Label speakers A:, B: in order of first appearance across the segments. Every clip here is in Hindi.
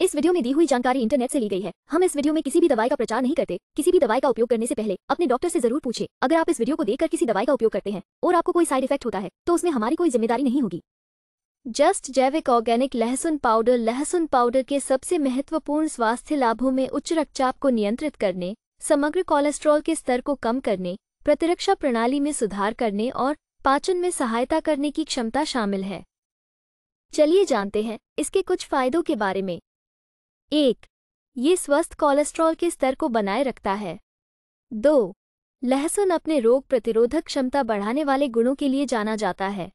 A: इस वीडियो में दी हुई जानकारी इंटरनेट से ली गई है हम इस वीडियो में किसी भी दवाई का प्रचार नहीं करते किसी भी दवाई का उपयोग करने से पहले अपने डॉक्टर से जरूर पूछे अगर आप इस वीडियो को देखकर किसी दवाई का उपयोग करते हैं और आपको कोई साइड इफेक्ट होता है तो उसमें हमारी कोई जिम्मेदारी नहीं होगी जस्ट जैविक ऑर्गेनिक लहसुन पाउडर लहसुन पाउडर के सबसे महत्वपूर्ण स्वास्थ्य लाभों में उच्च रक्तचाप को नियंत्रित करने समग्र कोलेस्ट्रॉल के स्तर को कम करने प्रतिरक्षा प्रणाली में सुधार करने और पाचन में सहायता करने की क्षमता शामिल है चलिए जानते हैं इसके कुछ फायदों के बारे में एक ये स्वस्थ कोलेस्ट्रॉल के स्तर को बनाए रखता है दो लहसुन अपने रोग प्रतिरोधक क्षमता बढ़ाने वाले गुणों के लिए जाना जाता है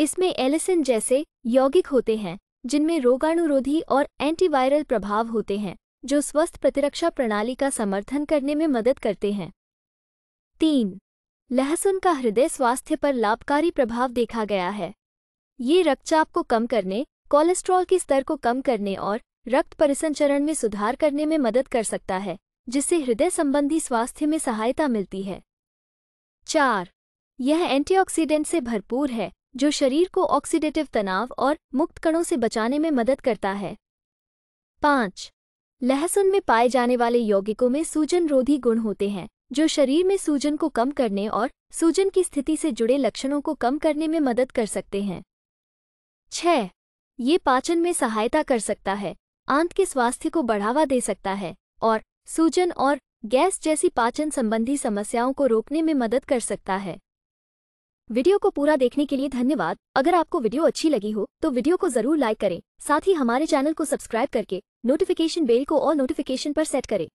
A: इसमें एलिसिन जैसे यौगिक होते हैं जिनमें रोगाणुरोधी और एंटीवायरल प्रभाव होते हैं जो स्वस्थ प्रतिरक्षा प्रणाली का समर्थन करने में मदद करते हैं तीन लहसुन का हृदय स्वास्थ्य पर लाभकारी प्रभाव देखा गया है ये रक्तचाप को कम करने कोलेस्ट्रॉल के स्तर को कम करने और रक्त परिसंचरण में सुधार करने में मदद कर सकता है जिससे हृदय संबंधी स्वास्थ्य में सहायता मिलती है चार यह एंटीऑक्सीडेंट से भरपूर है जो शरीर को ऑक्सीडेटिव तनाव और मुक्त कणों से बचाने में मदद करता है पाँच लहसुन में पाए जाने वाले यौगिकों में सूजन रोधी गुण होते हैं जो शरीर में सूजन को कम करने और सूजन की स्थिति से जुड़े लक्षणों को कम करने में मदद कर सकते हैं छ ये पाचन में सहायता कर सकता है आंत के स्वास्थ्य को बढ़ावा दे सकता है और सूजन और गैस जैसी पाचन संबंधी समस्याओं को रोकने में मदद कर सकता है वीडियो को पूरा देखने के लिए धन्यवाद अगर आपको वीडियो अच्छी लगी हो तो वीडियो को जरूर लाइक करें साथ ही हमारे चैनल को सब्सक्राइब करके नोटिफिकेशन बेल को ऑल नोटिफिकेशन पर सेट करें